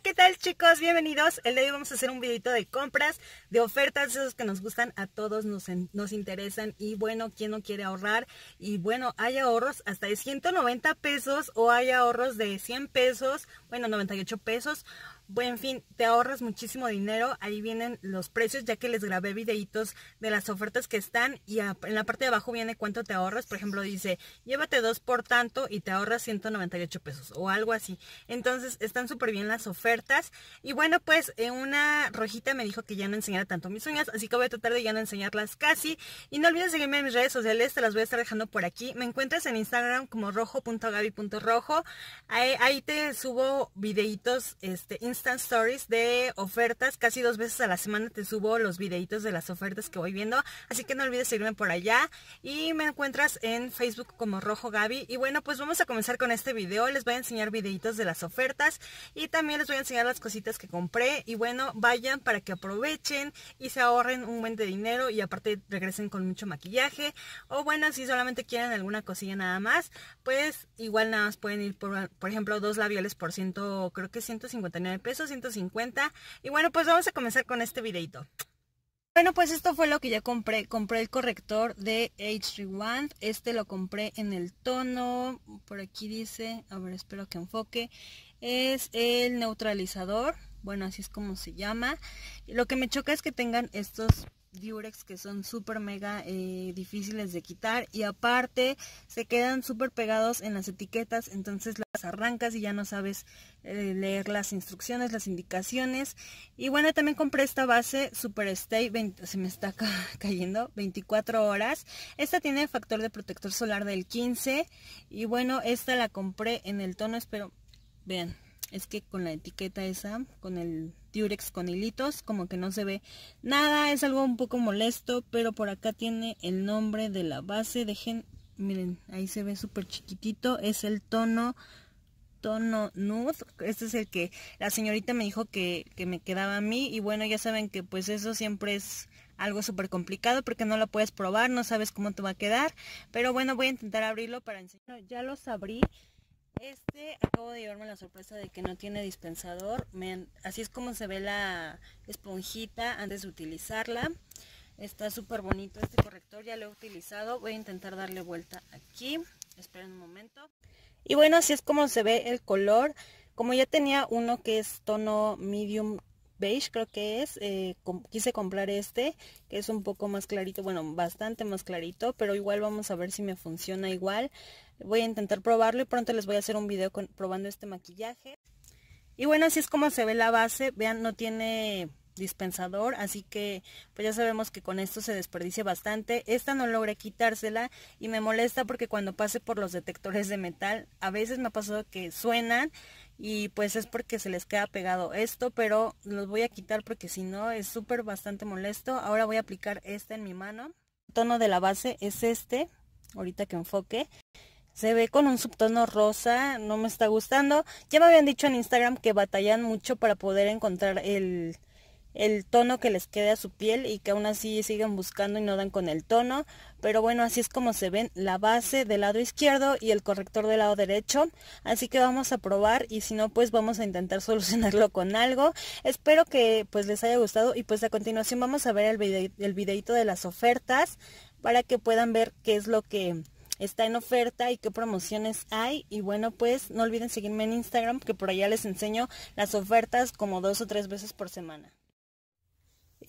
¿qué tal chicos? Bienvenidos. El día de hoy vamos a hacer un videito de compras, de ofertas, esos que nos gustan, a todos nos, nos interesan. Y bueno, ¿quién no quiere ahorrar? Y bueno, hay ahorros hasta de 190 pesos o hay ahorros de 100 pesos, bueno, 98 pesos en fin, te ahorras muchísimo dinero. Ahí vienen los precios, ya que les grabé videitos de las ofertas que están. Y en la parte de abajo viene cuánto te ahorras. Por ejemplo, dice, llévate dos por tanto y te ahorras 198 pesos o algo así. Entonces, están súper bien las ofertas. Y bueno, pues eh, una rojita me dijo que ya no enseñara tanto mis uñas. Así que voy a tratar de ya no enseñarlas casi. Y no olvides seguirme en mis redes sociales. Te las voy a estar dejando por aquí. Me encuentras en Instagram como rojo.gaby.rojo. Ahí, ahí te subo videitos este, Instant Stories de ofertas. Casi dos veces a la semana te subo los videitos de las ofertas que voy viendo. Así que no olvides seguirme por allá. Y me encuentras en Facebook como Rojo Gaby. Y bueno, pues vamos a comenzar con este video. Les voy a enseñar videitos de las ofertas. Y también les voy a enseñar las cositas que compré. Y bueno, vayan para que aprovechen y se ahorren un buen de dinero. Y aparte regresen con mucho maquillaje. O bueno, si solamente quieren alguna cosilla nada más, pues igual nada más pueden ir por, por ejemplo, dos labiales por ciento, creo que 159 pesos, 150. Y bueno, pues vamos a comenzar con este videito. Bueno, pues esto fue lo que ya compré. Compré el corrector de H wand Este lo compré en el tono. Por aquí dice, a ver, espero que enfoque. Es el neutralizador. Bueno, así es como se llama. Lo que me choca es que tengan estos Durex que son súper mega eh, difíciles de quitar y aparte se quedan súper pegados en las etiquetas entonces las arrancas y ya no sabes eh, leer las instrucciones las indicaciones y bueno también compré esta base super stay se me está cayendo 24 horas esta tiene factor de protector solar del 15 y bueno esta la compré en el tono espero vean es que con la etiqueta esa con el Turex con hilitos, como que no se ve nada, es algo un poco molesto, pero por acá tiene el nombre de la base, dejen, miren, ahí se ve súper chiquitito, es el tono tono nude. Este es el que la señorita me dijo que, que, me quedaba a mí. Y bueno, ya saben que pues eso siempre es algo súper complicado porque no lo puedes probar, no sabes cómo te va a quedar. Pero bueno, voy a intentar abrirlo para enseñar. Ya los abrí. Este acabo de llevarme la sorpresa de que no tiene dispensador. así es como se ve la esponjita antes de utilizarla. Está súper bonito este corrector, ya lo he utilizado. Voy a intentar darle vuelta aquí. Esperen un momento. Y bueno, así es como se ve el color. Como ya tenía uno que es tono medium beige creo que es, eh, quise comprar este que es un poco más clarito, bueno bastante más clarito, pero igual vamos a ver si me funciona igual, voy a intentar probarlo y pronto les voy a hacer un video probando este maquillaje. Y bueno así es como se ve la base, vean no tiene dispensador, así que pues ya sabemos que con esto se desperdicia bastante. Esta no logré quitársela y me molesta porque cuando pase por los detectores de metal, a veces me ha pasado que suenan y pues es porque se les queda pegado esto, pero los voy a quitar porque si no es súper bastante molesto. Ahora voy a aplicar esta en mi mano. El tono de la base es este, ahorita que enfoque. Se ve con un subtono rosa, no me está gustando. Ya me habían dicho en Instagram que batallan mucho para poder encontrar el, el tono que les quede a su piel y que aún así siguen buscando y no dan con el tono. Pero bueno, así es como se ven la base del lado izquierdo y el corrector del lado derecho. Así que vamos a probar y si no, pues vamos a intentar solucionarlo con algo. Espero que pues les haya gustado y pues a continuación vamos a ver el, el videito de las ofertas para que puedan ver qué es lo que está en oferta y qué promociones hay. Y bueno, pues no olviden seguirme en Instagram, que por allá les enseño las ofertas como dos o tres veces por semana.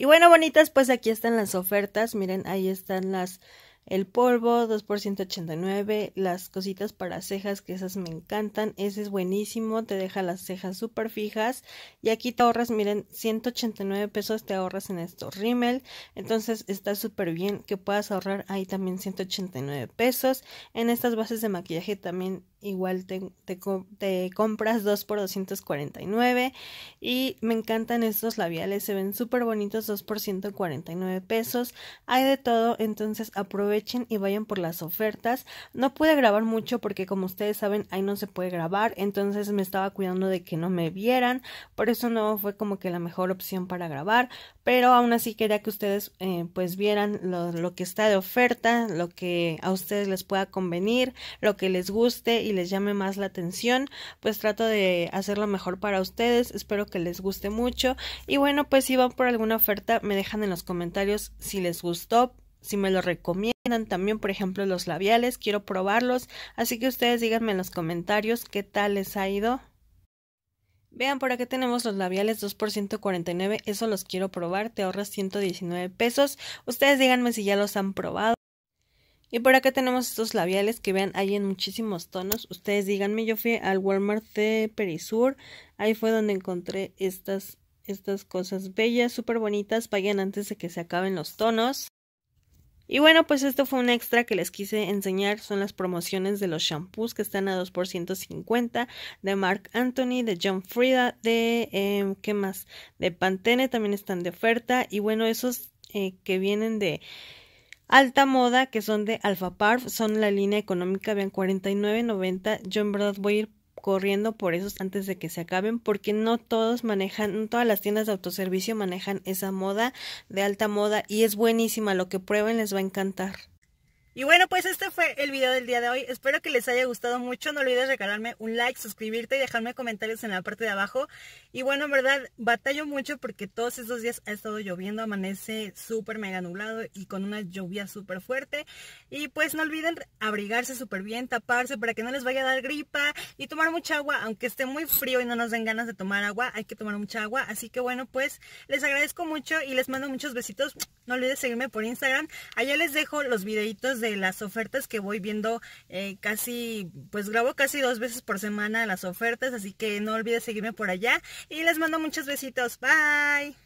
Y bueno, bonitas, pues aquí están las ofertas. Miren, ahí están las el polvo, 2 por 189, las cositas para cejas, que esas me encantan, ese es buenísimo, te deja las cejas súper fijas y aquí te ahorras, miren, 189 pesos te ahorras en estos rímel, entonces está súper bien que puedas ahorrar ahí también 189 pesos, en estas bases de maquillaje también igual te, compras dos por 249 y me encantan estos labiales, se ven súper bonitos, dos por 149 pesos, hay de todo, entonces aprovechen y vayan por las ofertas, no pude grabar mucho porque como ustedes saben ahí no se puede grabar, entonces me estaba cuidando de que no me vieran, por eso no fue como que la mejor opción para grabar, pero aún así quería que ustedes eh, pues vieran lo, lo, que está de oferta, lo que a ustedes les pueda convenir, lo que les guste y les llame más la atención, pues trato de hacerlo mejor para ustedes, espero que les guste mucho y bueno pues si van por alguna oferta me dejan en los comentarios si les gustó, si me lo recomiendan también, por ejemplo, los labiales, quiero probarlos, así que ustedes díganme en los comentarios qué tal les ha ido. Vean, por acá tenemos los labiales 2 por 149. Eso los quiero probar. Te ahorras 119 pesos. Ustedes díganme si ya los han probado. Y por acá tenemos estos labiales que vean, hay en muchísimos tonos. Ustedes díganme, yo fui al Walmart de Perisur. Ahí fue donde encontré estas, estas cosas bellas, súper bonitas. Vayan antes de que se acaben los tonos. Y bueno, pues esto fue un extra que les quise enseñar. Son las promociones de los shampoos que están a 2 por 150 de Marc Anthony, de John Frida, de em, ¿qué más? De Pantene también están de oferta. Y bueno, esos eh, que vienen de alta moda, que son de Alpha Parf, son la línea económica, vean 49.90. Yo en verdad voy a ir corriendo por esos antes de que se acaben porque no todos manejan, no todas las tiendas de autoservicio manejan esa moda de alta moda y es buenísima, lo que prueben les va a encantar. Y bueno, pues este fue el video del día de hoy. Espero que les haya gustado mucho. No olvides regalarme un like, suscribirte y dejarme comentarios en la parte de abajo. Y bueno, en verdad, batallo mucho porque todos estos días ha estado lloviendo. Amanece súper mega nublado y con una lluvia súper fuerte. Y pues no olviden abrigarse súper bien, taparse para que no les vaya a dar gripa y tomar mucha agua. Aunque esté muy frío y no nos den ganas de tomar agua, hay que tomar mucha agua. Así que bueno, pues les agradezco mucho y les mando muchos besitos. No olvides seguirme por Instagram. Allá les dejo los videitos de las ofertas que voy viendo eh, casi, pues grabo casi dos veces por semana las ofertas, así que no olvides seguirme por allá y les mando muchos besitos, bye.